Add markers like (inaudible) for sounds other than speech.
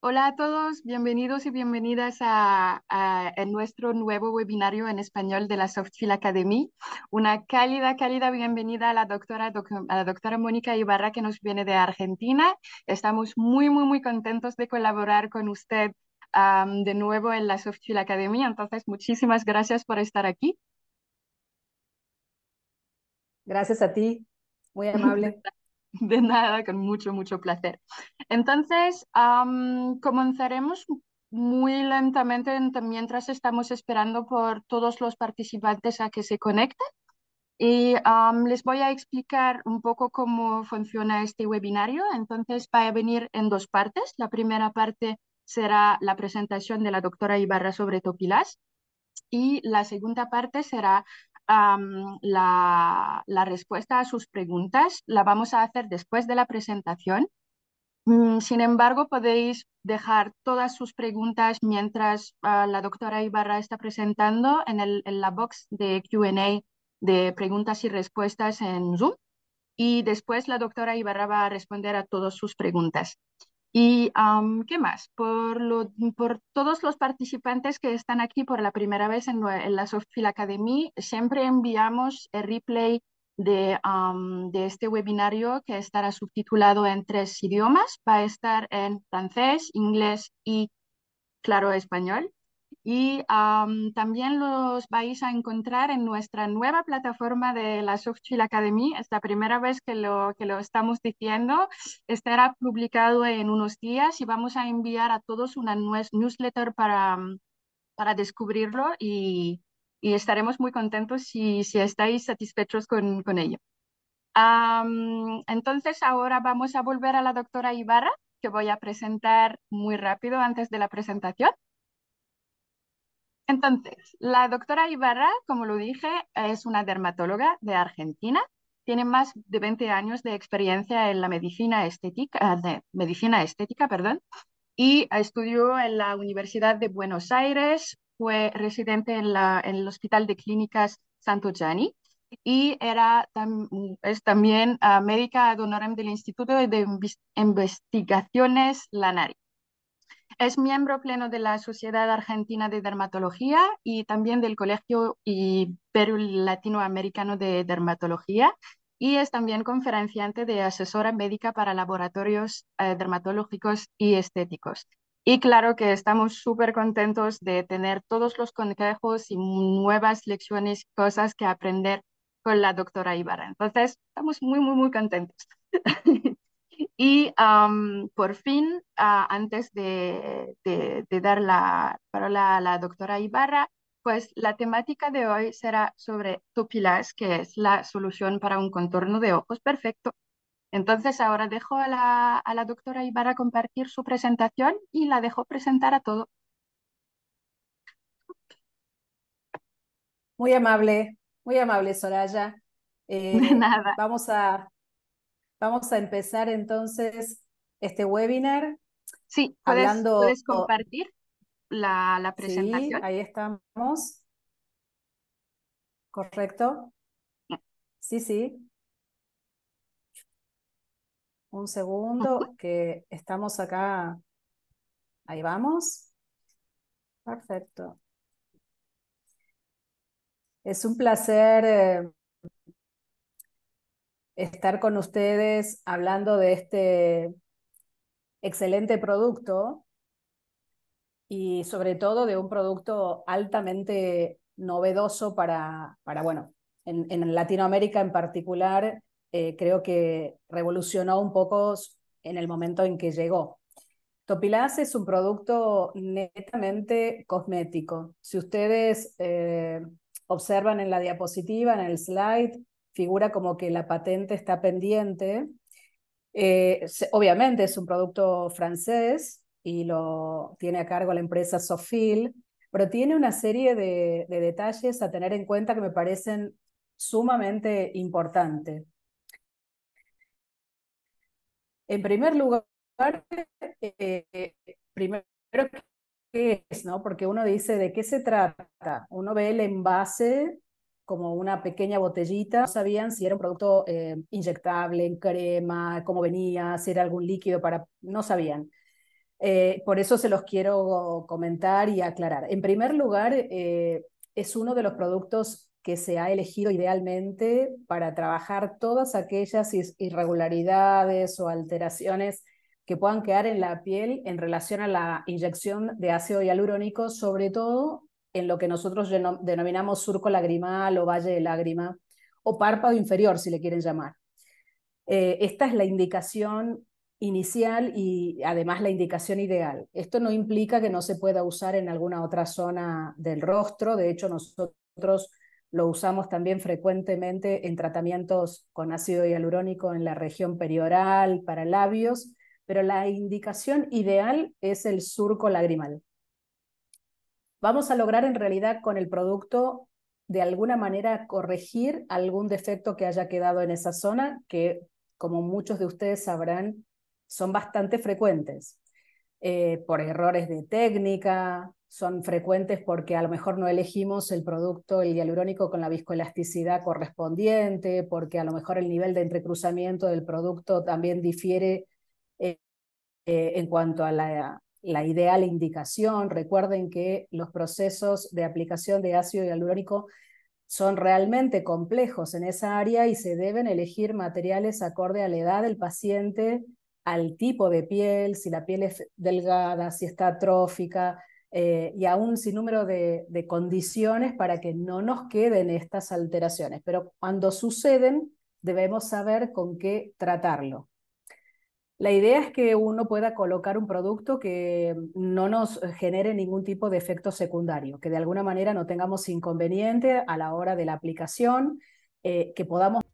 Hola a todos, bienvenidos y bienvenidas a, nuestro nuevo webinario en español de la Softfield Academy. Una cálida, cálida bienvenida a la doctora, a la doctora Mónica Ibarra que nos viene de Argentina. Estamos muy, muy, muy contentos de colaborar con usted de nuevo en la Softfield Academy. Entonces, muchísimas gracias por estar aquí. Gracias a ti, muy (laughs) amable. De nada, con mucho, mucho placer. Entonces, comenzaremos muy lentamente mientras estamos esperando por todos los participantes a que se conecten. Y les voy a explicar un poco cómo funciona este webinario. Entonces, va a venir en dos partes. La primera parte será la presentación de la doctora Ibarra sobre Topilas y la segunda parte será la, respuesta a sus preguntas la vamos a hacer después de la presentación. Mm, sin embargo, podéis dejar todas sus preguntas mientras ah, la doctora Ibarra está presentando en, en la box de Q&A de preguntas y respuestas en Zoom y después la doctora Ibarra va a responder a todas sus preguntas. Y qué más, por, lo, por, todos los participantes que están aquí por la primera vez en, la Sofil Academy, siempre enviamos el replay de, de, este webinario que estará subtitulado en tres idiomas. Va a estar en francés, inglés y, claro, español. Y también los vais a encontrar en nuestra nueva plataforma de la Softchill Academy. Es la primera vez que lo, que lo estamos diciendo. Estará publicado en unos días y vamos a enviar a todos una newsletter para, para descubrirlo y, y estaremos muy contentos si, si estáis satisfechos con, con ello. entonces ahora vamos a volver a la doctora Ibarra, que voy a presentar muy rápido antes de la presentación. Entonces, la doctora Ibarra, como lo dije, es una dermatóloga de Argentina. Tiene más de 20 años de experiencia en la medicina estética, ah, de medicina estética perdón, y estudió en la Universidad de Buenos Aires, fue residente en, el Hospital de Clínicas Santo Gianni y era, es también ah, médica ad del Instituto de Investigaciones Lanari. Es miembro pleno de la Sociedad Argentina de Dermatología y también del Colegio Perú Latinoamericano de Dermatología y es también conferenciante de asesora médica para laboratorios eh, dermatológicos y estéticos. Y claro que estamos súper contentos de tener todos los consejos y nuevas lecciones, cosas que aprender con la doctora Ibarra. Entonces, estamos muy, muy, muy contentos. (laughs) Y por fin, ah, antes de, dar la palabra a la doctora Ibarra, pues la temática de hoy será sobre Topilas, que es la solución para un contorno de ojos perfecto. Entonces ahora dejo a la, doctora Ibarra compartir su presentación y la dejo presentar a todos. Muy amable, muy amable Soraya. (laughs) Eh, de nada. Vamos a, Vamos a empezar entonces este webinar. Sí, ¿puedes, hablando... ¿puedes compartir la, presentación? Sí, ahí estamos. ¿Correcto? Sí, sí. Un segundo, que estamos acá. Ahí vamos. Perfecto. Es un placer eh, estar con ustedes hablando de este excelente producto y sobre todo de un producto altamente novedoso para, para bueno, en, Latinoamérica en particular, eh, creo que revolucionó un poco en el momento en que llegó. Topilás es un producto netamente cosmético. Si ustedes eh, observan en la diapositiva, en el slide, figura como que la patente está pendiente. Eh, obviamente es un producto francés y lo tiene a cargo la empresa Sofil, pero tiene una serie de, detalles a tener en cuenta que me parecen sumamente importantes. En primer lugar, eh, primero, ¿qué es? No? Porque uno dice de qué se trata. Uno ve el envase como una pequeña botellita. No sabían si era un producto eh, inyectable, en crema, cómo venía, si era algún líquido para... No sabían. Eh, por eso se los quiero comentar y aclarar. En primer lugar, eh, es uno de los productos que se ha elegido idealmente para trabajar todas aquellas irregularidades o alteraciones que puedan quedar en la piel en relación a la inyección de ácido hialurónico, sobre todo en lo que nosotros denominamos surco lagrimal o valle de lágrima, o párpado inferior, si le quieren llamar. Eh, esta es la indicación inicial y además la indicación ideal. Esto no implica que no se pueda usar en alguna otra zona del rostro, de hecho nosotros lo usamos también frecuentemente en tratamientos con ácido hialurónico en la región perioral, para labios, pero la indicación ideal es el surco lagrimal vamos a lograr en realidad con el producto de alguna manera corregir algún defecto que haya quedado en esa zona, que como muchos de ustedes sabrán, son bastante frecuentes, eh, por errores de técnica, son frecuentes porque a lo mejor no elegimos el producto, el hialurónico con la viscoelasticidad correspondiente, porque a lo mejor el nivel de entrecruzamiento del producto también difiere eh, eh, en cuanto a la la ideal indicación. Recuerden que los procesos de aplicación de ácido hialurónico son realmente complejos en esa área y se deben elegir materiales acorde a la edad del paciente, al tipo de piel, si la piel es delgada, si está atrófica eh, y a un sinnúmero de condiciones para que no nos queden estas alteraciones. Pero cuando suceden, debemos saber con qué tratarlo. La idea es que uno pueda colocar un producto que no nos genere ningún tipo de efecto secundario, que de alguna manera no tengamos inconveniente a la hora de la aplicación, eh, que podamos